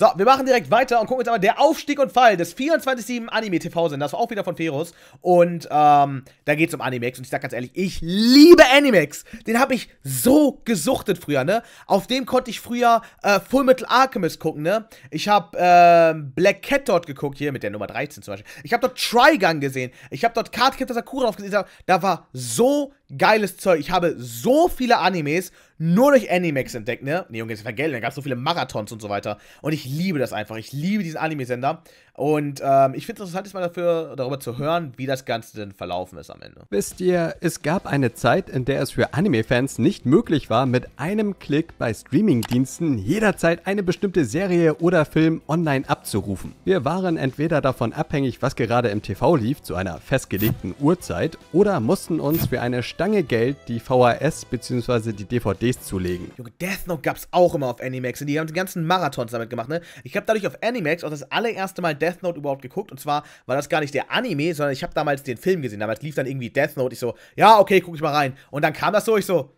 So, wir machen direkt weiter und gucken uns aber der Aufstieg und Fall des 24-7 Anime-TV-Senders, auch wieder von Ferus. Und ähm, da geht's um Animex. Und ich sag ganz ehrlich, ich liebe Animex. Den habe ich so gesuchtet früher, ne? Auf dem konnte ich früher äh, Full Metal Alchemist gucken, ne? Ich habe äh, Black Cat dort geguckt, hier mit der Nummer 13 zum Beispiel. Ich habe dort Trigun gesehen. Ich habe dort Card Captor Sakura drauf gesehen. Da war so geiles Zeug. Ich habe so viele Animes nur durch Animax entdeckt, ne? Ne, Junge, jetzt vergelten, da gab es so viele Marathons und so weiter. Und ich liebe das einfach. Ich liebe diesen Anime-Sender. Und ähm, ich finde es interessant, mal dafür, darüber zu hören, wie das Ganze denn verlaufen ist am Ende. Wisst ihr, es gab eine Zeit, in der es für Anime-Fans nicht möglich war, mit einem Klick bei Streaming-Diensten jederzeit eine bestimmte Serie oder Film online abzurufen. Wir waren entweder davon abhängig, was gerade im TV lief, zu einer festgelegten Uhrzeit, oder mussten uns für eine Stange Geld die VHS bzw. die DVDs zulegen. Junge, Death Note gab es auch immer auf Animax und die haben die ganzen Marathons damit gemacht, ne? Ich habe dadurch auf Animax auch das allererste Mal Death Death Note überhaupt geguckt? Und zwar war das gar nicht der Anime, sondern ich habe damals den Film gesehen. Damals lief dann irgendwie Death Note. Ich so, ja, okay, guck ich mal rein. Und dann kam das so, ich so,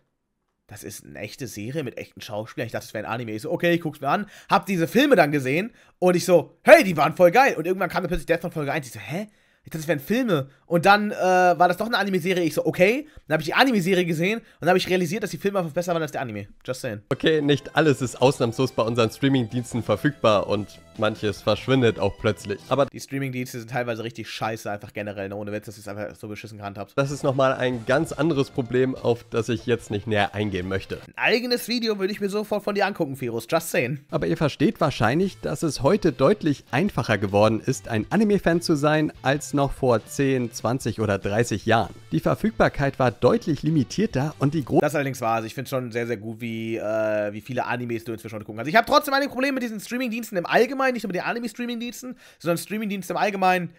das ist eine echte Serie mit echten Schauspielern. Ich dachte, es wäre ein Anime. Ich so, okay, ich guck's mir an. Hab diese Filme dann gesehen und ich so, hey, die waren voll geil. Und irgendwann kam dann plötzlich Death Note Folge 1. Ich so, hä? Ich dachte, das wären Filme. Und dann äh, war das doch eine Anime-Serie. Ich so, okay. Dann habe ich die Anime-Serie gesehen und dann habe ich realisiert, dass die Filme einfach besser waren als der Anime. Just saying. Okay, nicht alles ist ausnahmslos bei unseren Streaming-Diensten verfügbar und manches verschwindet auch plötzlich. Aber die Streaming-Dienste sind teilweise richtig scheiße, einfach generell. Ne? Ohne Witz, dass ich es einfach so beschissen gehandhabt. Das ist nochmal ein ganz anderes Problem, auf das ich jetzt nicht näher eingehen möchte. Ein eigenes Video würde ich mir sofort von dir angucken, Virus. Just saying. Aber ihr versteht wahrscheinlich, dass es heute deutlich einfacher geworden ist, ein Anime-Fan zu sein, als noch vor 10, 20 oder 30 Jahren. Die Verfügbarkeit war deutlich limitierter und die große. Das allerdings war, es. Also ich finde schon sehr, sehr gut, wie, äh, wie viele Animes du inzwischen heute gucken kannst. Ich habe trotzdem ein Problem mit diesen Streamingdiensten im Allgemeinen, nicht nur mit den Anime-Streamingdiensten, sondern Streamingdiensten im Allgemeinen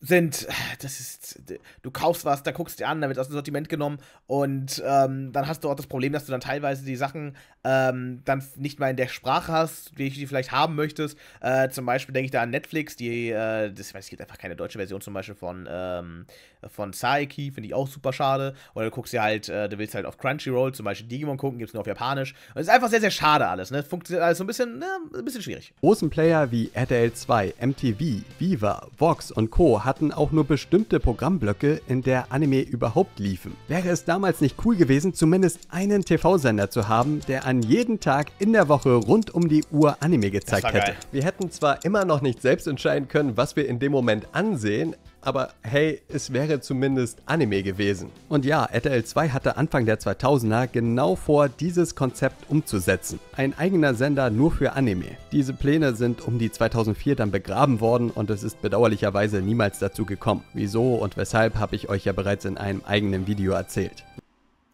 sind, das ist, du kaufst was, da guckst du dir an, da wird aus dem Sortiment genommen und ähm, dann hast du auch das Problem, dass du dann teilweise die Sachen ähm, dann nicht mal in der Sprache hast, die du vielleicht haben möchtest. Äh, zum Beispiel denke ich da an Netflix, die, äh, das, ich weiß, es gibt einfach keine deutsche Version zum Beispiel von, ähm, von Saiki, finde ich auch super schade. Oder du guckst dir halt, äh, du willst halt auf Crunchyroll zum Beispiel Digimon gucken, gibt es nur auf Japanisch. Und es ist einfach sehr, sehr schade alles, ne? Funktioniert alles so ein bisschen, ne? ein bisschen schwierig. Großen Player wie RTL 2, MTV, Viva, Vox und Co hatten auch nur bestimmte Programmblöcke, in der Anime überhaupt liefen. Wäre es damals nicht cool gewesen, zumindest einen TV-Sender zu haben, der an jedem Tag in der Woche rund um die Uhr Anime gezeigt hätte. Geil. Wir hätten zwar immer noch nicht selbst entscheiden können, was wir in dem Moment ansehen, aber hey, es wäre zumindest Anime gewesen. Und ja, RTL 2 hatte Anfang der 2000er genau vor, dieses Konzept umzusetzen. Ein eigener Sender nur für Anime. Diese Pläne sind um die 2004 dann begraben worden und es ist bedauerlicherweise niemals dazu gekommen. Wieso und weshalb habe ich euch ja bereits in einem eigenen Video erzählt.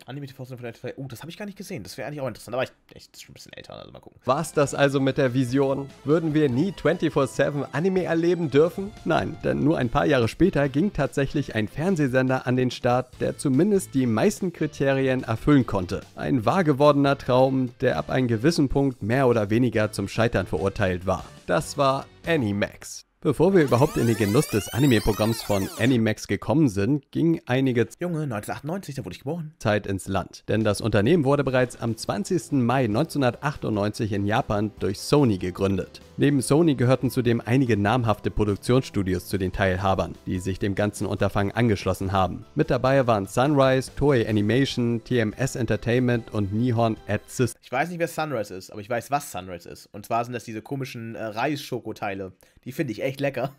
Unlimited Force Infinite Play. Oh, das habe ich gar nicht gesehen. Das wäre eigentlich auch interessant. Aber ich, ich ist schon ein bisschen älter, also mal gucken. War es das also mit der Vision? Würden wir nie 24-7 Anime erleben dürfen? Nein, denn nur ein paar Jahre später ging tatsächlich ein Fernsehsender an den Start, der zumindest die meisten Kriterien erfüllen konnte. Ein wahr gewordener Traum, der ab einem gewissen Punkt mehr oder weniger zum Scheitern verurteilt war. Das war Animax. Bevor wir überhaupt in den Genuss des Anime-Programms von Animax gekommen sind, ging einige Junge, 1998, da wurde ich geboren. Zeit ins Land. Denn das Unternehmen wurde bereits am 20. Mai 1998 in Japan durch Sony gegründet. Neben Sony gehörten zudem einige namhafte Produktionsstudios zu den Teilhabern, die sich dem ganzen Unterfangen angeschlossen haben. Mit dabei waren Sunrise, Toei Animation, TMS Entertainment und Nihon Ad Systems. Ich weiß nicht, wer Sunrise ist, aber ich weiß, was Sunrise ist. Und zwar sind das diese komischen äh, Reisschoko-Teile. Die finde ich echt lecker.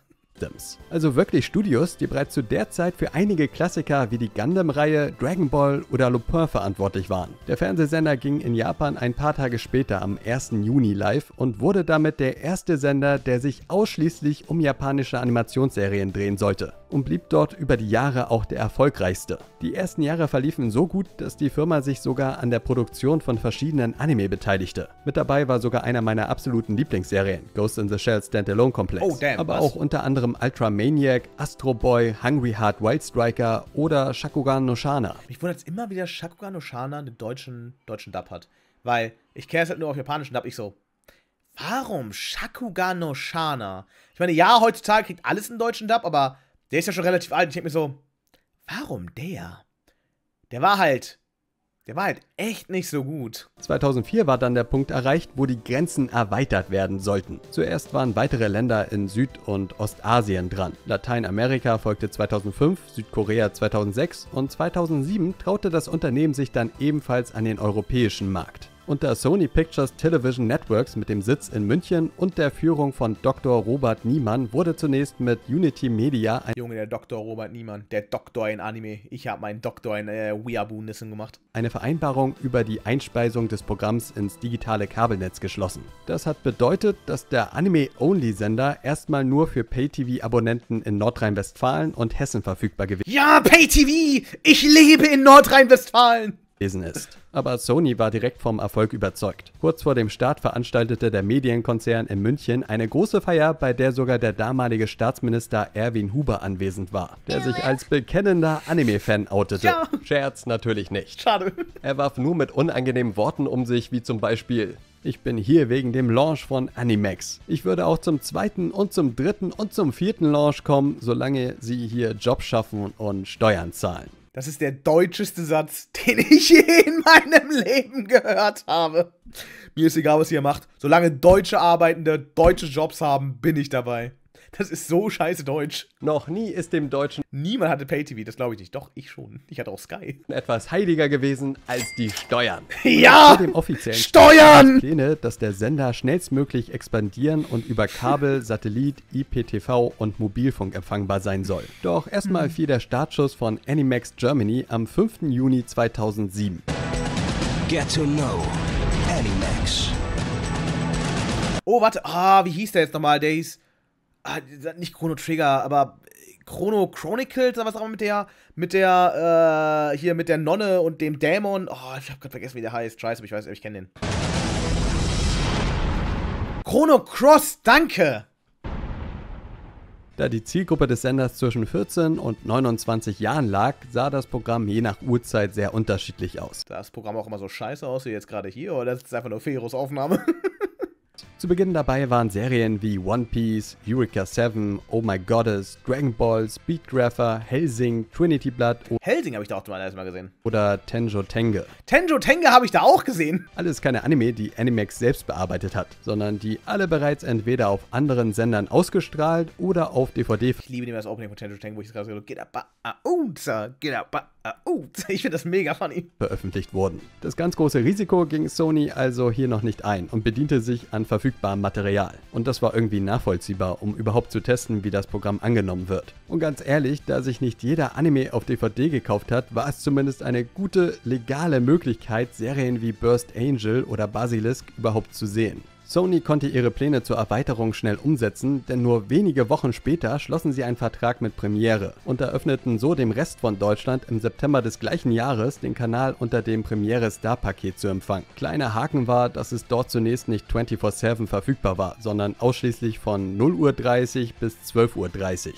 Also wirklich Studios, die bereits zu der Zeit für einige Klassiker wie die Gundam-Reihe, Dragon Ball oder Lupin verantwortlich waren. Der Fernsehsender ging in Japan ein paar Tage später am 1. Juni live und wurde damit der erste Sender, der sich ausschließlich um japanische Animationsserien drehen sollte und blieb dort über die Jahre auch der erfolgreichste. Die ersten Jahre verliefen so gut, dass die Firma sich sogar an der Produktion von verschiedenen Anime beteiligte. Mit dabei war sogar einer meiner absoluten Lieblingsserien, Ghost in the Shell Standalone Complex. Oh, damn, aber was? auch unter anderem Ultramaniac, Astro Boy, Hungry Heart Wild Striker oder Shakugan no Shana. Mich wundert es immer wieder, Shakugan no Shana einen deutschen, deutschen Dub hat. Weil ich kenne es halt nur auf japanischen Dub, ich so, warum Shakugan no Shana? Ich meine, ja, heutzutage kriegt alles einen deutschen Dub, aber der ist ja schon relativ alt. Ich denke mir so, warum der? Der war halt der war halt echt nicht so gut. 2004 war dann der Punkt erreicht, wo die Grenzen erweitert werden sollten. Zuerst waren weitere Länder in Süd- und Ostasien dran. Lateinamerika folgte 2005, Südkorea 2006 und 2007 traute das Unternehmen sich dann ebenfalls an den europäischen Markt unter Sony Pictures Television Networks mit dem Sitz in München und der Führung von Dr. Robert Niemann wurde zunächst mit Unity Media ein Junge, der Dr. Robert Niemann, der Doktor in Anime. Ich habe meinen Doktor in äh, Weeaboo-Nissen gemacht. Eine Vereinbarung über die Einspeisung des Programms ins digitale Kabelnetz geschlossen. Das hat bedeutet, dass der Anime-Only-Sender erstmal nur für Pay-TV-Abonnenten in Nordrhein-Westfalen und Hessen verfügbar gewesen ist. Ja, Pay-TV! Ich lebe in Nordrhein-Westfalen! gewesen ist. Aber Sony war direkt vom Erfolg überzeugt. Kurz vor dem Start veranstaltete der Medienkonzern in München eine große Feier, bei der sogar der damalige Staatsminister Erwin Huber anwesend war, der sich als bekennender Anime-Fan outete. Ja. Scherz natürlich nicht. Schade. Er warf nur mit unangenehmen Worten um sich, wie zum Beispiel ich bin hier wegen dem Launch von Animax. Ich würde auch zum zweiten und zum dritten und zum vierten Launch kommen, solange sie hier Job schaffen und Steuern zahlen. Das ist der deutscheste Satz, den ich je in meinem Leben gehört habe. Mir ist egal, was ihr macht. Solange deutsche Arbeitende deutsche Jobs haben, bin ich dabei. Das ist so scheiße deutsch. Noch nie ist dem Deutschen. Niemand hatte Pay-TV, das glaube ich nicht. Doch, ich schon. Ich hatte auch Sky. Etwas heiliger gewesen als die Steuern. ja! Zu dem offiziellen Steuern! Ich Pläne, dass der Sender schnellstmöglich expandieren und über Kabel, Satellit, IPTV und Mobilfunk empfangbar sein soll. Doch erstmal hm. fiel der Startschuss von Animax Germany am 5. Juni 2007. Get to know Animax. Oh, warte. Ah, wie hieß der jetzt nochmal? Der hieß ah, nicht Chrono Trigger, aber Chrono Chronicles oder was auch immer mit der, mit der, äh, hier mit der Nonne und dem Dämon. Oh, ich hab grad vergessen, wie der heißt. Scheiße, ich weiß, ich kenne den. Chrono Cross, danke! Da die Zielgruppe des Senders zwischen 14 und 29 Jahren lag, sah das Programm je nach Uhrzeit sehr unterschiedlich aus. Sah das Programm auch immer so scheiße aus wie jetzt gerade hier, oder das ist einfach nur Feros Aufnahme? Zu Beginn dabei waren Serien wie One Piece, Eureka 7, Oh My Goddess, Dragon Ball, Speedgrapher, Helsing, Trinity Blood. Helsing habe ich da auch erstmal gesehen. Oder Tenjo Tenge. Tenjo Tenge habe ich da auch gesehen. Alles keine Anime, die Animax selbst bearbeitet hat, sondern die alle bereits entweder auf anderen Sendern ausgestrahlt oder auf DVD. Ich liebe das Opening von Tenjo Tenge, wo ich es gerade so, get up, a, a, ah, get up, a, Uh, ich finde das mega funny. Veröffentlicht wurden. Das ganz große Risiko ging Sony also hier noch nicht ein und bediente sich an verfügbarem Material. Und das war irgendwie nachvollziehbar, um überhaupt zu testen, wie das Programm angenommen wird. Und ganz ehrlich, da sich nicht jeder Anime auf DVD gekauft hat, war es zumindest eine gute legale Möglichkeit, Serien wie Burst Angel oder Basilisk überhaupt zu sehen. Sony konnte ihre Pläne zur Erweiterung schnell umsetzen, denn nur wenige Wochen später schlossen sie einen Vertrag mit Premiere und eröffneten so dem Rest von Deutschland im September des gleichen Jahres den Kanal unter dem Premiere Star Paket zu empfangen. Kleiner Haken war, dass es dort zunächst nicht 24/7 verfügbar war, sondern ausschließlich von 0.30 Uhr bis 12.30 Uhr.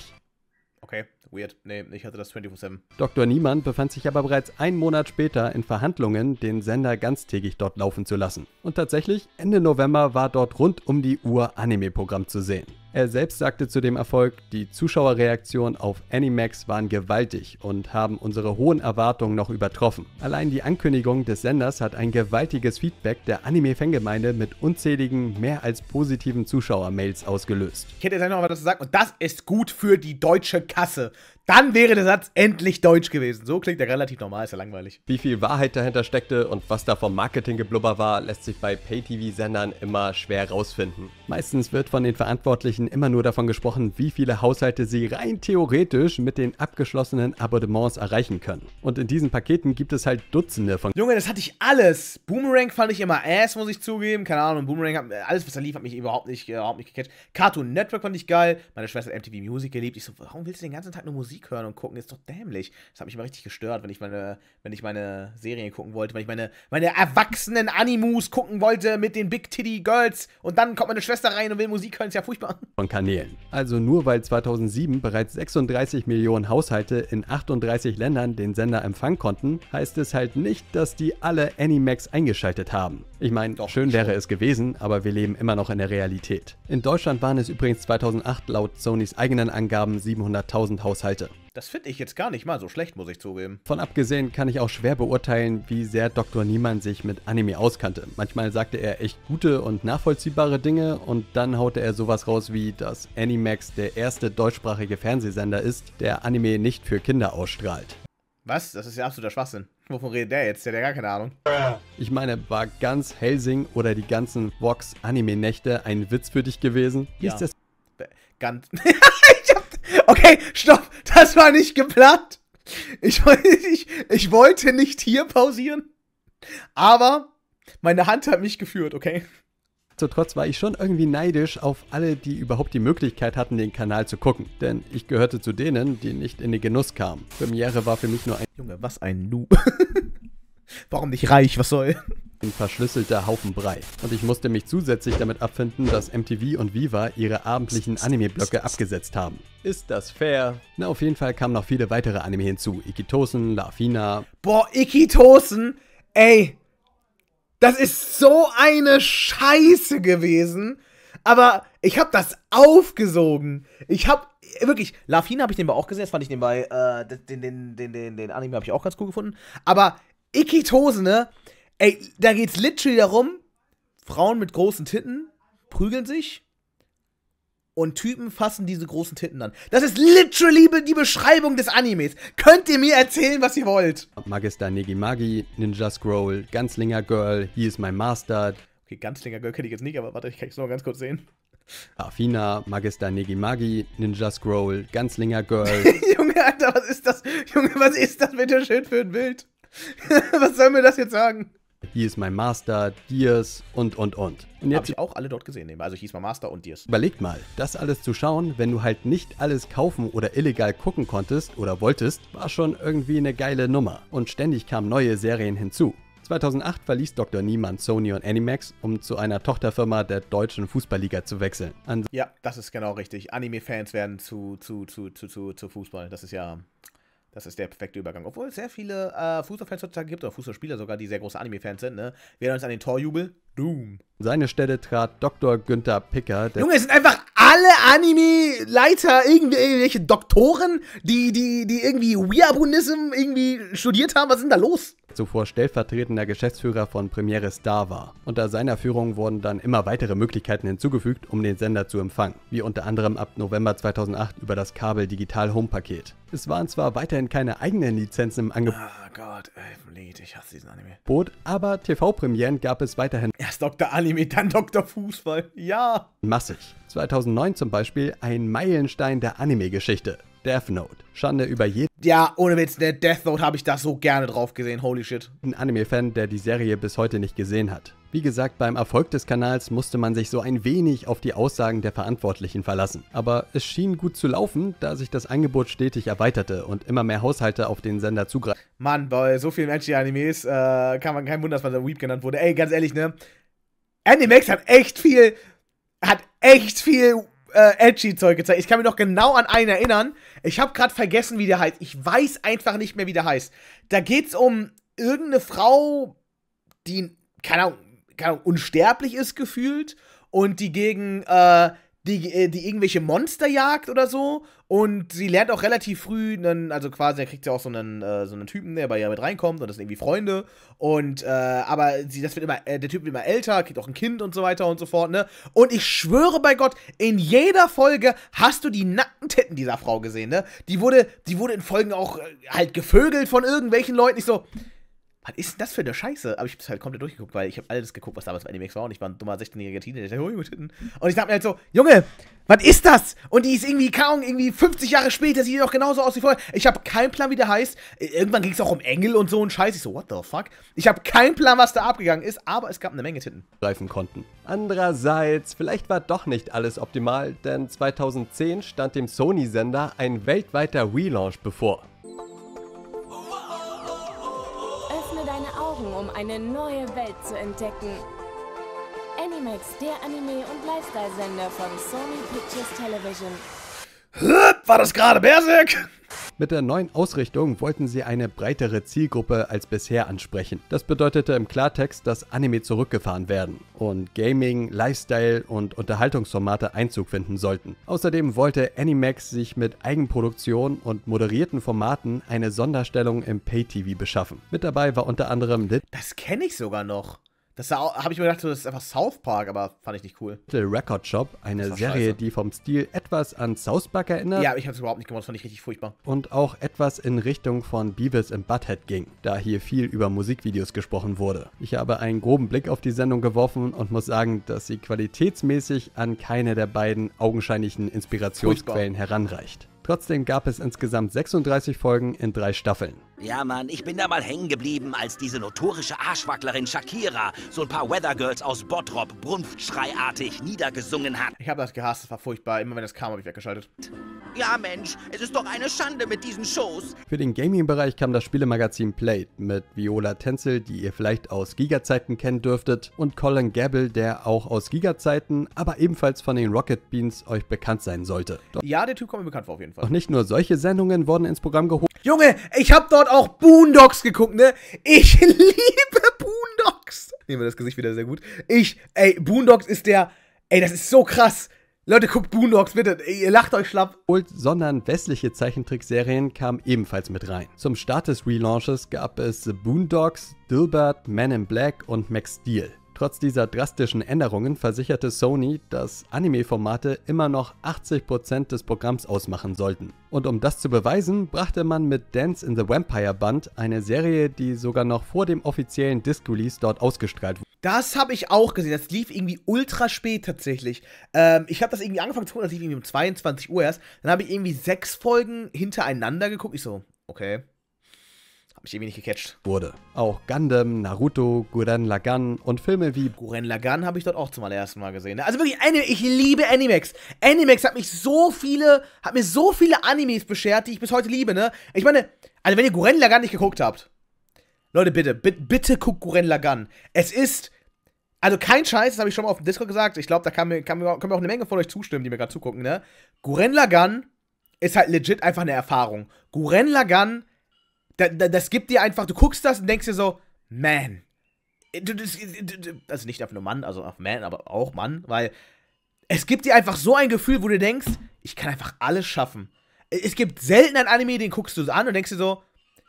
Okay. Weird. Nee, ich hatte das 24-7. Dr. Niemann befand sich aber bereits einen Monat später in Verhandlungen, den Sender ganztägig dort laufen zu lassen. Und tatsächlich, Ende November war dort rund um die Uhr Anime-Programm zu sehen. Er selbst sagte zu dem Erfolg, die Zuschauerreaktionen auf Animax waren gewaltig und haben unsere hohen Erwartungen noch übertroffen. Allein die Ankündigung des Senders hat ein gewaltiges Feedback der Anime-Fangemeinde mit unzähligen, mehr als positiven Zuschauermails ausgelöst. Ich hätte jetzt noch was zu sagen und das ist gut für die deutsche Kasse. Dann wäre der Satz endlich deutsch gewesen. So klingt er relativ normal, ist ja langweilig. Wie viel Wahrheit dahinter steckte und was da vom Marketing geblubber war, lässt sich bei Pay-TV-Sendern immer schwer rausfinden. Meistens wird von den Verantwortlichen immer nur davon gesprochen, wie viele Haushalte sie rein theoretisch mit den abgeschlossenen Abonnements erreichen können. Und in diesen Paketen gibt es halt Dutzende von. Junge, das hatte ich alles. Boomerang fand ich immer ass, muss ich zugeben. Keine Ahnung, Boomerang, hat, alles was da lief, hat mich überhaupt nicht, äh, überhaupt nicht gecatcht. Cartoon Network fand ich geil. Meine Schwester hat MTV Music geliebt. Ich so, warum willst du den ganzen Tag nur Musik? Musik hören und gucken ist doch dämlich. Das hat mich immer richtig gestört, wenn ich meine, wenn ich meine Serien gucken wollte, wenn ich meine, meine erwachsenen Animus gucken wollte mit den Big Titty Girls und dann kommt meine Schwester rein und will Musik hören, ist ja furchtbar. Von Kanälen. Also nur weil 2007 bereits 36 Millionen Haushalte in 38 Ländern den Sender empfangen konnten, heißt es halt nicht, dass die alle Animax eingeschaltet haben. Ich meine, schön wäre es gewesen, aber wir leben immer noch in der Realität. In Deutschland waren es übrigens 2008 laut Sonys eigenen Angaben 700.000 Haushalte. Klasse. Das finde ich jetzt gar nicht mal so schlecht, muss ich zugeben. Von abgesehen kann ich auch schwer beurteilen, wie sehr Dr. Niemann sich mit Anime auskannte. Manchmal sagte er echt gute und nachvollziehbare Dinge und dann haute er sowas raus wie, dass Animax der erste deutschsprachige Fernsehsender ist, der Anime nicht für Kinder ausstrahlt. Was? Das ist ja absoluter Schwachsinn. Wovon redet der jetzt? Der hat ja gar keine Ahnung. Ich meine, war ganz Helsing oder die ganzen Vox-Anime-Nächte ein Witz für dich gewesen? ja. ist das. Ganz. Okay, stopp, das war nicht geplant. Ich, ich, ich wollte nicht hier pausieren, aber meine Hand hat mich geführt, okay? Nichtsdestotrotz war ich schon irgendwie neidisch auf alle, die überhaupt die Möglichkeit hatten, den Kanal zu gucken. Denn ich gehörte zu denen, die nicht in den Genuss kamen. Premiere war für mich nur ein... Junge, was ein Noob. Warum nicht reich, was soll? ein verschlüsselter Haufen Brei. Und ich musste mich zusätzlich damit abfinden, dass MTV und Viva ihre abendlichen Anime-Blöcke abgesetzt haben. Ist das fair? Na, auf jeden Fall kamen noch viele weitere Anime hinzu. Ikitosen, Lafina. Boah, Ikitosen? Ey, das ist so eine Scheiße gewesen. Aber ich hab das aufgesogen. Ich hab wirklich, Lafina habe ich nebenbei auch gesehen, das fand ich nebenbei, äh, den, den, den, den, den Anime habe ich auch ganz cool gefunden. Aber Ikitosen, ne? Ey, da geht's literally darum, Frauen mit großen Titten prügeln sich und Typen fassen diese großen Titten an. Das ist literally die Beschreibung des Animes. Könnt ihr mir erzählen, was ihr wollt? Magister Negimagi, Ninja Scroll, Ganzlinger Girl, He is my master. Okay, Ganzlinger Girl kenne ich jetzt nicht, aber warte, ich kann es nur ganz kurz sehen. Afina, Magister Negimagi, Ninja Scroll, Ganzlinger Girl. Junge, Alter, was ist das? Junge, was ist das bitte schön für ein Bild? was soll mir das jetzt sagen? Hier ist mein Master, Dears und, und, und. Und jetzt habe ich auch alle dort gesehen. Also ich hieß mal Master und Dears. Überlegt mal, das alles zu schauen, wenn du halt nicht alles kaufen oder illegal gucken konntest oder wolltest, war schon irgendwie eine geile Nummer. Und ständig kamen neue Serien hinzu. 2008 verließ Dr. Niemann Sony und Animax, um zu einer Tochterfirma der deutschen Fußballliga zu wechseln. An ja, das ist genau richtig. Anime-Fans werden zu, zu, zu, zu, zu, zu Fußball. Das ist ja das ist der perfekte Übergang. Obwohl es sehr viele äh, Fußballfans heutzutage gibt, oder Fußballspieler sogar, die sehr große Anime-Fans sind. Ne? Wir erinnern uns an den Torjubel. Doom. Seine Stelle trat Dr. Günther Picker. Junge, es sind einfach alle Anime-Leiter, irgendwelche Doktoren, die, die, die irgendwie Weabunism irgendwie studiert haben. Was ist denn da los? zuvor stellvertretender Geschäftsführer von Premiere Star war. Unter seiner Führung wurden dann immer weitere Möglichkeiten hinzugefügt, um den Sender zu empfangen, wie unter anderem ab November 2008 über das Kabel Digital Home Paket. Es waren zwar weiterhin keine eigenen Lizenzen im Angebot, ah, oh aber TV-Premieren gab es weiterhin. Erst Dr. Anime, dann Dr. Fußball, ja! Massig. 2009 zum Beispiel ein Meilenstein der Anime-Geschichte. Death Note. Schande über jeden. Ja, ohne Witz, der Death Note habe ich da so gerne drauf gesehen, holy shit. Ein Anime-Fan, der die Serie bis heute nicht gesehen hat. Wie gesagt, beim Erfolg des Kanals musste man sich so ein wenig auf die Aussagen der Verantwortlichen verlassen. Aber es schien gut zu laufen, da sich das Angebot stetig erweiterte und immer mehr Haushalte auf den Sender zugreifen. Mann, bei so vielen Anime-Animes äh, kann man kein Wunder, dass man da Weep genannt wurde. Ey, ganz ehrlich, ne? Animex hat echt viel, hat echt viel äh, edgy Zeug gezeigt. Ich kann mich noch genau an einen erinnern. Ich habe gerade vergessen, wie der heißt. Ich weiß einfach nicht mehr, wie der heißt. Da geht's um irgendeine Frau, die keine Ahnung, keine Ahnung unsterblich ist gefühlt und die gegen äh, die, äh, die irgendwelche Monster jagt oder so. Und sie lernt auch relativ früh einen, also quasi, da kriegt sie auch so einen, äh, so einen Typen, der bei ihr mit reinkommt und das sind irgendwie Freunde. Und, äh, aber sie, das wird immer, äh, der Typ wird immer älter, kriegt auch ein Kind und so weiter und so fort, ne? Und ich schwöre bei Gott, in jeder Folge hast du die nackten Titten dieser Frau gesehen, ne? Die wurde, die wurde in Folgen auch äh, halt gevögelt von irgendwelchen Leuten. Ich so, was ist denn das für eine Scheiße? Aber ich hab's halt komplett durchgeguckt, weil ich habe alles geguckt, was damals bei Animax war und ich war ein dummer 16-jähriger Teenager. Der, oh, ich und ich dachte mir halt so, Junge, was ist das? Und die ist irgendwie, kaum irgendwie 50 Jahre später, sieht die doch genauso aus wie vorher. Ich habe keinen Plan, wie der heißt. Irgendwann ging es auch um Engel und so und Scheiß. Ich so, what the fuck? Ich habe keinen Plan, was da abgegangen ist, aber es gab eine Menge Titten. Greifen konnten. Andererseits, vielleicht war doch nicht alles optimal, denn 2010 stand dem Sony-Sender ein weltweiter Relaunch bevor. Augen, um eine neue Welt zu entdecken. Animax, der Anime- und Lifestyle-Sender von Sony Pictures Television. War das gerade Berserk? Mit der neuen Ausrichtung wollten sie eine breitere Zielgruppe als bisher ansprechen. Das bedeutete im Klartext, dass Anime zurückgefahren werden und Gaming, Lifestyle und Unterhaltungsformate Einzug finden sollten. Außerdem wollte Animax sich mit Eigenproduktion und moderierten Formaten eine Sonderstellung im Pay-TV beschaffen. Mit dabei war unter anderem Lit. Das kenne ich sogar noch. Das habe ich mir gedacht, das ist einfach South Park, aber fand ich nicht cool. Little Record Shop, eine Serie, scheiße. die vom Stil etwas an South Park erinnert. Ja, ich habe es überhaupt nicht gemacht, das fand ich richtig furchtbar. Und auch etwas in Richtung von Beavis and Butthead ging, da hier viel über Musikvideos gesprochen wurde. Ich habe einen groben Blick auf die Sendung geworfen und muss sagen, dass sie qualitätsmäßig an keine der beiden augenscheinlichen Inspirationsquellen furchtbar. heranreicht. Trotzdem gab es insgesamt 36 Folgen in drei Staffeln. Ja, Mann, ich bin da mal hängen geblieben, als diese notorische Arschwacklerin Shakira so ein paar Weather Girls aus Bottrop brunftschreiartig niedergesungen hat. Ich habe das gehasst, das war furchtbar. Immer wenn das kam, habe ich weggeschaltet. Ja, Mensch, es ist doch eine Schande mit diesen Shows. Für den Gaming-Bereich kam das Spielemagazin Played mit Viola Tenzel, die ihr vielleicht aus Giga-Zeiten kennen dürftet, und Colin Gable, der auch aus Giga-Zeiten, aber ebenfalls von den Rocket Beans euch bekannt sein sollte. Doch ja, der Typ kommt mir bekannt vor auf jeden Fall. Doch nicht nur solche Sendungen wurden ins Programm geholt. Junge, ich hab dort sofort auch Boondocks geguckt, ne? Ich liebe Boondocks. Nehmen wir das Gesicht wieder sehr gut. Ich, ey, Boondocks ist der, ey, das ist so krass. Leute, guckt Boondocks, bitte, ihr lacht euch schlapp. Und Sondern westliche Zeichentrickserien kamen ebenfalls mit rein. Zum Start des Relaunches gab es The Boondocks, Dilbert, Man in Black und Max Steel. Trotz dieser drastischen Änderungen versicherte Sony, dass Anime-Formate immer noch 80% des Programms ausmachen sollten. Und um das zu beweisen, brachte man mit Dance in the Vampire Band eine Serie, die sogar noch vor dem offiziellen Disc-Release dort ausgestrahlt wurde. Das habe ich auch gesehen. Das lief irgendwie ultra spät tatsächlich. Ähm, ich habe das irgendwie angefangen zu gucken, das lief irgendwie um 22 Uhr erst. Dann habe ich irgendwie sechs Folgen hintereinander geguckt. Ich so, okay, mich irgendwie nicht gecatcht. Wurde. Auch Gundam, Naruto, Guren Lagan und Filme wie Guren Lagan habe ich dort auch zum allerersten Mal gesehen. Also wirklich, ich liebe Animex. Animex hat mich so viele, hat mir so viele Animes beschert, die ich bis heute liebe, ne? Ich meine, also wenn ihr Guren Lagan nicht geguckt habt, Leute, bitte, bitte, bitte guckt Guren Lagan. Es ist also kein Scheiß, das habe ich schon mal auf dem Discord gesagt. Ich glaube, da kann mir, kann, mir, kann mir auch eine Menge von euch zustimmen, die mir gerade zugucken, ne? Guren Lagan ist halt legit einfach eine Erfahrung. Guren Lagan da, da, das gibt dir einfach, du guckst das und denkst dir so, man. Äh, also nicht auf nur Mann, also auf man, aber auch Mann, weil es gibt dir einfach so ein Gefühl, wo du denkst, ich kann einfach alles schaffen. Äh, es gibt selten ein Anime, den guckst du an und denkst dir so,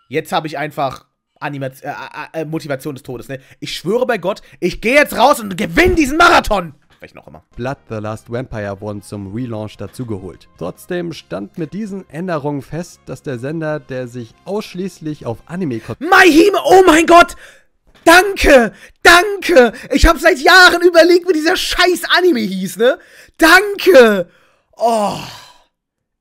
jetzt habe ich einfach Animat äh, äh, äh, Motivation des Todes. Ne? Ich schwöre bei Gott, ich gehe jetzt raus und gewinne diesen Marathon welchen auch immer. Blood the Last Vampire wurden zum Relaunch dazugeholt. Trotzdem stand mit diesen Änderungen fest, dass der Sender, der sich ausschließlich auf Anime konzentriert. My Hime, oh mein Gott! Danke, danke. Ich habe seit Jahren überlegt, wie dieser scheiß Anime hieß, ne? Danke. Oh.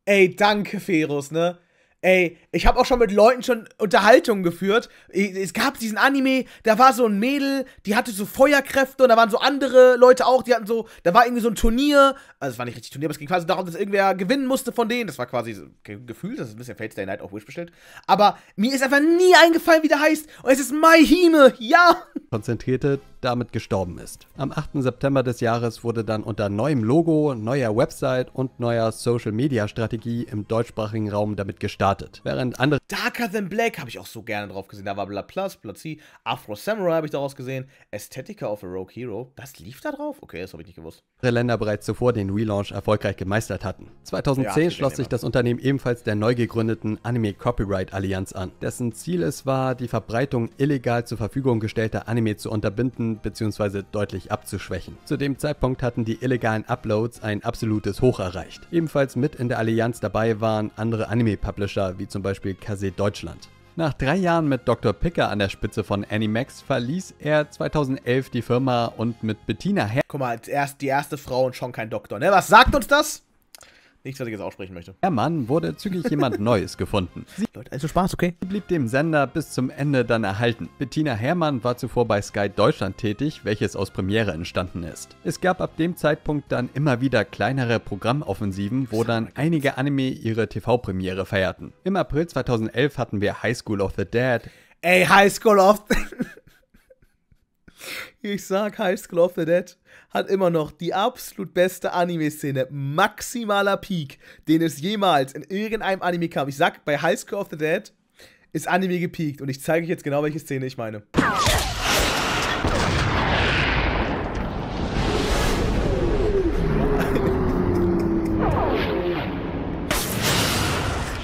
Ey, danke, Ferus, ne? Ey, ich habe auch schon mit Leuten schon Unterhaltungen geführt. Es gab diesen Anime, da war so ein Mädel, die hatte so Feuerkräfte und da waren so andere Leute auch, die hatten so, da war irgendwie so ein Turnier, also es war nicht richtig Turnier, aber es ging quasi darum, dass irgendwer gewinnen musste von denen. Das war quasi so, ein Gefühl, das ist ein bisschen Fate Stay Night auf Wish bestellt. Aber mir ist einfach nie eingefallen, wie der heißt. Und es ist Mai Hime, ja! Konzentrierte damit gestorben ist. Am 8. September des Jahres wurde dann unter neuem Logo, neuer Website und neuer Social-Media-Strategie im deutschsprachigen Raum damit gestartet. Während andere. Darker Than Black habe ich auch so gerne drauf gesehen. Da war Blood Plus, Blood C, Afro Samurai habe ich daraus gesehen, Aesthetica of a Rogue Hero. Das lief da drauf? Okay, das habe ich nicht gewusst. Länder bereits zuvor den Relaunch erfolgreich gemeistert hatten. 2010 ja, schloss sich das Unternehmen ebenfalls der neu gegründeten Anime Copyright Allianz an, dessen Ziel es war, die Verbreitung illegal zur Verfügung gestellter Anime zu unterbinden bzw. deutlich abzuschwächen. Zu dem Zeitpunkt hatten die illegalen Uploads ein absolutes Hoch erreicht. Ebenfalls mit in der Allianz dabei waren andere Anime-Publisher wie zum Beispiel Beispiel Kase Deutschland. Nach drei Jahren mit Dr. Picker an der Spitze von Animax verließ er 2011 die Firma und mit Bettina Herr. Guck mal, als erst die erste Frau und schon kein Doktor, ne? Was sagt uns das? nichts, was ich jetzt aussprechen möchte. Hermann wurde zügig jemand Neues gefunden. Sie Leute, also Spaß, okay? Sie blieb dem Sender bis zum Ende dann erhalten. Bettina Herrmann war zuvor bei Sky Deutschland tätig, welches aus Premiere entstanden ist. Es gab ab dem Zeitpunkt dann immer wieder kleinere Programmoffensiven, wo dann einige Anime ihre TV-Premiere feierten. Im April 2011 hatten wir High School of the Dead. Ey, High School of the ich sag, High School of the Dead hat immer noch die absolut beste Anime-Szene. Maximaler Peak, den es jemals in irgendeinem Anime gab. Ich sag, bei High School of the Dead ist Anime gepiekt. Und ich zeige euch jetzt genau, welche Szene ich meine.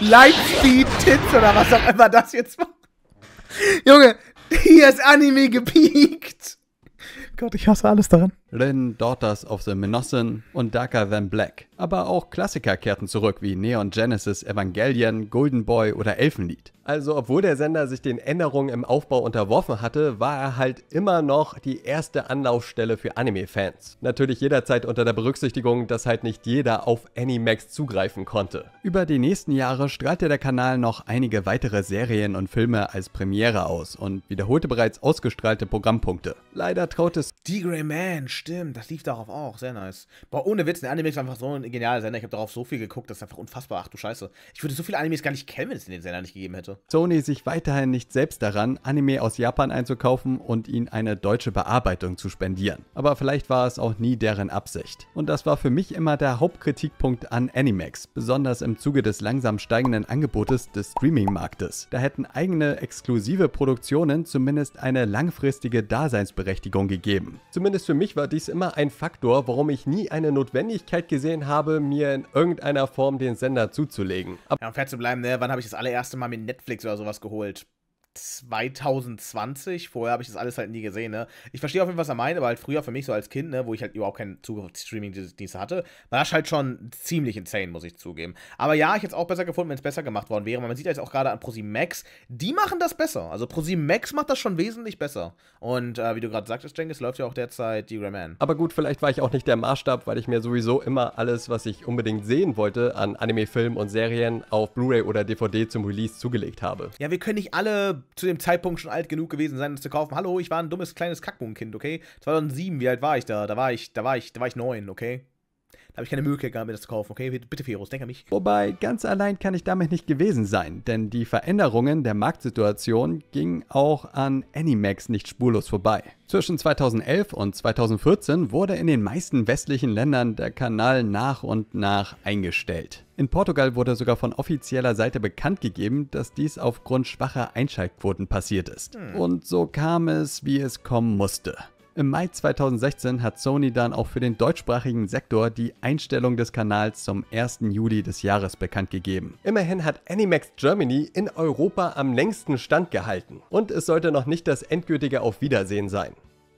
Lightspeed Tits oder was auch immer das jetzt war. Junge, hier ist Anime gepiekt. Gott, ich hasse alles daran. Lynn, Daughters of the Menossen und Darker Than Black. Aber auch Klassiker kehrten zurück wie Neon Genesis, Evangelion, Golden Boy oder Elfenlied. Also obwohl der Sender sich den Änderungen im Aufbau unterworfen hatte, war er halt immer noch die erste Anlaufstelle für Anime-Fans. Natürlich jederzeit unter der Berücksichtigung, dass halt nicht jeder auf Animax zugreifen konnte. Über die nächsten Jahre strahlte der Kanal noch einige weitere Serien und Filme als Premiere aus und wiederholte bereits ausgestrahlte Programmpunkte. Leider traut es D. Gray Man stimmt, das lief darauf auch. Sehr nice. Boah, ohne Witz, der Anime ist einfach so ein genialer Sender. Ich habe darauf so viel geguckt, das ist einfach unfassbar. Ach du Scheiße. Ich würde so viele Animes gar nicht kennen, wenn es den Sender nicht gegeben hätte. Sony sich weiterhin nicht selbst daran, Anime aus Japan einzukaufen und ihnen eine deutsche Bearbeitung zu spendieren. Aber vielleicht war es auch nie deren Absicht. Und das war für mich immer der Hauptkritikpunkt an Animax, besonders im Zuge des langsam steigenden Angebotes des Streaming-Marktes. Da hätten eigene exklusive Produktionen zumindest eine langfristige Daseinsberechtigung gegeben. Zumindest für mich war dies immer ein Faktor, warum ich nie eine Notwendigkeit gesehen habe, mir in irgendeiner Form den Sender zuzulegen. Ab ja, um fair zu bleiben, ne? wann habe ich das allererste Mal mit Netflix oder sowas geholt? 2020. Vorher habe ich das alles halt nie gesehen, ne? Ich verstehe auf jeden Fall, was er meint, aber halt früher für mich so als Kind, ne, wo ich halt überhaupt keinen Zugriff auf Streaming-Dienste hatte, war das halt schon ziemlich insane, muss ich zugeben. Aber ja, ich hätte es auch besser gefunden, wenn es besser gemacht worden wäre. Man sieht ja jetzt auch gerade an Max, die machen das besser. Also Max macht das schon wesentlich besser. Und äh, wie du gerade sagtest, Jenkins, läuft ja auch derzeit die Man. Aber gut, vielleicht war ich auch nicht der Maßstab, weil ich mir sowieso immer alles, was ich unbedingt sehen wollte an Anime, Film und Serien auf Blu-ray oder DVD zum Release zugelegt habe. Ja, wir können nicht alle zu dem Zeitpunkt schon alt genug gewesen sein, das zu kaufen. Hallo, ich war ein dummes kleines Kackbohnenkind, okay? 2007, wie alt war ich da? Da war ich, da war ich, da war ich neun, okay? Da habe ich keine Möglichkeit gehabt, mir das zu kaufen. Okay, bitte Ferus, denk an mich. Wobei, ganz allein kann ich damit nicht gewesen sein, denn die Veränderungen der Marktsituation gingen auch an Animax nicht spurlos vorbei. Zwischen 2011 und 2014 wurde in den meisten westlichen Ländern der Kanal nach und nach eingestellt. In Portugal wurde sogar von offizieller Seite bekannt gegeben, dass dies aufgrund schwacher Einschaltquoten passiert ist. Hm. Und so kam es, wie es kommen musste. Im Mai 2016 hat Sony dann auch für den deutschsprachigen Sektor die Einstellung des Kanals zum 1. Juli des Jahres bekannt gegeben. Immerhin hat Animax Germany in Europa am längsten standgehalten und es sollte noch nicht das endgültige Auf Wiedersehen sein.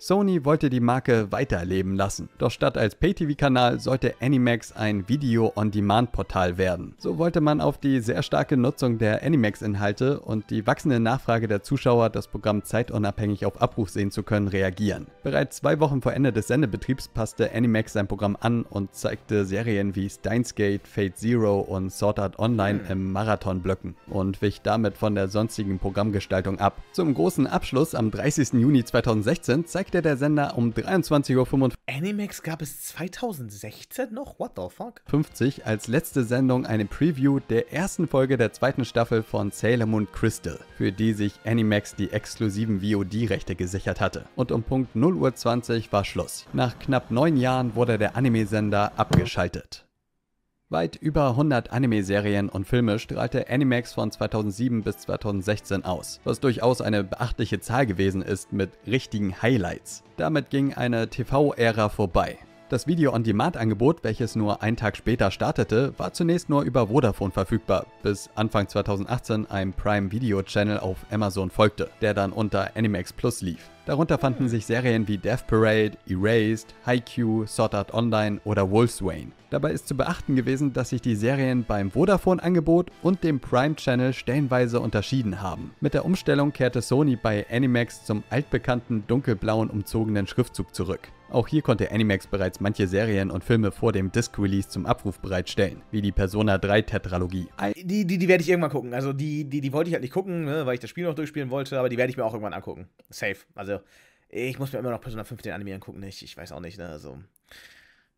Sony wollte die Marke weiterleben lassen, doch statt als Pay-TV-Kanal sollte Animax ein Video-on-Demand-Portal werden. So wollte man auf die sehr starke Nutzung der Animax-Inhalte und die wachsende Nachfrage der Zuschauer, das Programm zeitunabhängig auf Abruf sehen zu können, reagieren. Bereits zwei Wochen vor Ende des Sendebetriebs passte Animax sein Programm an und zeigte Serien wie Steins Gate, Fate Zero und Sword Art Online im Marathon-Blöcken und wich damit von der sonstigen Programmgestaltung ab. Zum großen Abschluss am 30. Juni 2016 zeigte legte der Sender um 23.45 Uhr. Animax gab es 2016 noch? What the fuck? 50 als letzte Sendung eine Preview der ersten Folge der zweiten Staffel von Sailor Moon Crystal, für die sich Animax die exklusiven VOD-Rechte gesichert hatte. Und um Punkt 0.20 Uhr war Schluss. Nach knapp neun Jahren wurde der Anime-Sender abgeschaltet. Weit über 100 Anime-Serien und Filme strahlte Animax von 2007 bis 2016 aus, was durchaus eine beachtliche Zahl gewesen ist mit richtigen Highlights. Damit ging eine TV-Ära vorbei. Das Video-on-Demand-Angebot, welches nur einen Tag später startete, war zunächst nur über Vodafone verfügbar, bis Anfang 2018 ein Prime-Video-Channel auf Amazon folgte, der dann unter Animax Plus lief. Darunter fanden sich Serien wie Death Parade, Erased, Haikyuu, Sword Art Online oder Wolfswain. Dabei ist zu beachten gewesen, dass sich die Serien beim Vodafone-Angebot und dem Prime-Channel stellenweise unterschieden haben. Mit der Umstellung kehrte Sony bei Animax zum altbekannten dunkelblauen umzogenen Schriftzug zurück. Auch hier konnte Animax bereits manche Serien und Filme vor dem Disc-Release zum Abruf bereitstellen, wie die Persona 3 Tetralogie. Die, die, die werde ich irgendwann gucken. Also die, die, die wollte ich halt nicht gucken, ne, weil ich das Spiel noch durchspielen wollte, aber die werde ich mir auch irgendwann angucken. Safe. Also ich muss mir immer noch Persona 5 den Anime angucken, ich, ich weiß auch nicht, ne? Also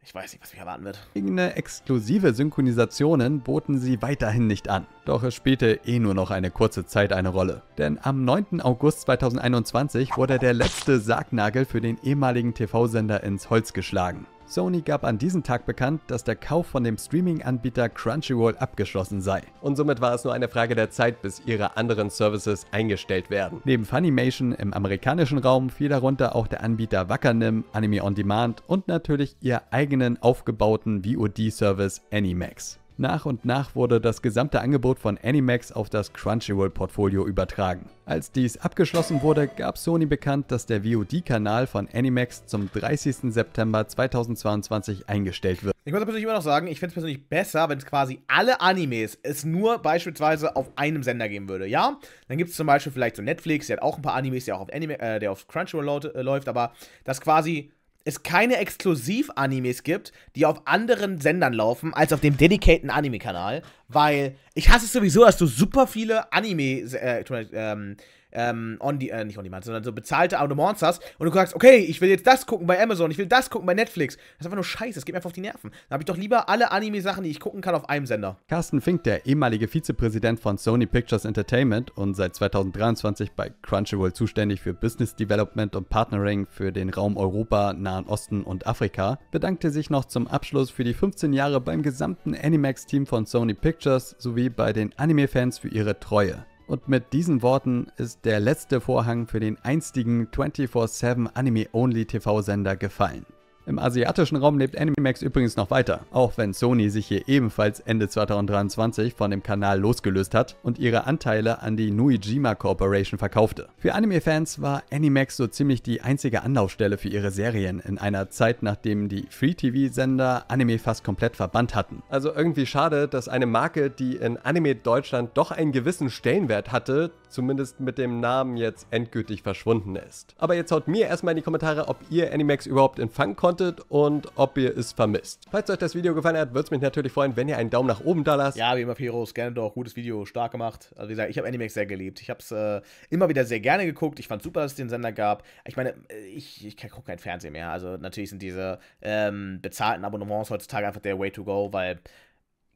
ich weiß nicht, was mich erwarten wird. Eigene exklusive Synchronisationen boten sie weiterhin nicht an. Doch es spielte eh nur noch eine kurze Zeit eine Rolle. Denn am 9. August 2021 wurde der letzte Sargnagel für den ehemaligen TV-Sender ins Holz geschlagen. Sony gab an diesem Tag bekannt, dass der Kauf von dem Streaming-Anbieter Crunchyroll abgeschlossen sei. Und somit war es nur eine Frage der Zeit, bis ihre anderen Services eingestellt werden. Neben Funimation im amerikanischen Raum fiel darunter auch der Anbieter Wackernim, Anime on Demand und natürlich ihr eigenen aufgebauten VOD-Service Animax. Nach und nach wurde das gesamte Angebot von Animax auf das Crunchyroll-Portfolio übertragen. Als dies abgeschlossen wurde, gab Sony bekannt, dass der VOD-Kanal von Animax zum 30. September 2022 eingestellt wird. Ich muss persönlich immer noch sagen, ich finde es persönlich besser, wenn es quasi alle Animes es nur beispielsweise auf einem Sender geben würde. Ja, dann gibt es zum Beispiel vielleicht so Netflix, der hat auch ein paar Animes, der auch auf, Anime, äh, der auf Crunchyroll äh, läuft, aber das quasi es keine Exklusiv-Animes gibt, die auf anderen Sendern laufen, als auf dem dedicated Anime-Kanal, weil ich hasse es sowieso, dass du super viele Anime, äh, ähm, ähm, on die, äh, nicht on demand, sondern so bezahlte Abonnements hast und du sagst, okay, ich will jetzt das gucken bei Amazon, ich will das gucken bei Netflix. Das ist einfach nur scheiße, das geht mir einfach auf die Nerven. Da habe ich doch lieber alle Anime-Sachen, die ich gucken kann, auf einem Sender. Carsten Fink, der ehemalige Vizepräsident von Sony Pictures Entertainment und seit 2023 bei Crunchyroll zuständig für Business Development und Partnering für den Raum Europa, Nahen Osten und Afrika, bedankte sich noch zum Abschluss für die 15 Jahre beim gesamten Animax-Team von Sony Pictures sowie bei den Anime-Fans für ihre Treue. Und mit diesen Worten ist der letzte Vorhang für den einstigen 24-7 Anime-Only-TV-Sender gefallen. Im asiatischen Raum lebt Animax übrigens noch weiter, auch wenn Sony sich hier ebenfalls Ende 2023 von dem Kanal losgelöst hat und ihre Anteile an die Nuijima Corporation verkaufte. Für Anime-Fans war Animax so ziemlich die einzige Anlaufstelle für ihre Serien in einer Zeit, nachdem die Free-TV-Sender Anime fast komplett verbannt hatten. Also irgendwie schade, dass eine Marke, die in Anime Deutschland doch einen gewissen Stellenwert hatte, zumindest mit dem Namen jetzt endgültig verschwunden ist. Aber jetzt haut mir erstmal in die Kommentare, ob ihr Animax überhaupt empfangen konntet und ob ihr es vermisst. Falls euch das Video gefallen hat, würde es mich natürlich freuen, wenn ihr einen Daumen nach oben da lasst. Ja, wie immer, Feros, gerne doch. Gutes Video, stark gemacht. Also wie gesagt, ich habe Animax sehr geliebt. Ich habe es äh, immer wieder sehr gerne geguckt. Ich fand super, dass es den Sender gab. Ich meine, äh, ich, ich gucke kein Fernsehen mehr. Also natürlich sind diese ähm, bezahlten Abonnements heutzutage einfach der Way to go, weil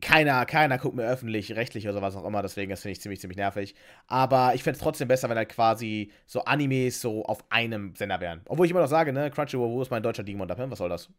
keiner, keiner guckt mir öffentlich, rechtlich oder sowas auch immer, deswegen, das finde ich ziemlich, ziemlich nervig. Aber ich fände es trotzdem besser, wenn halt quasi so Animes so auf einem Sender wären. Obwohl ich immer noch sage, ne, Crunchyroll, wo ist mein deutscher Demon Dub, hm, was soll das?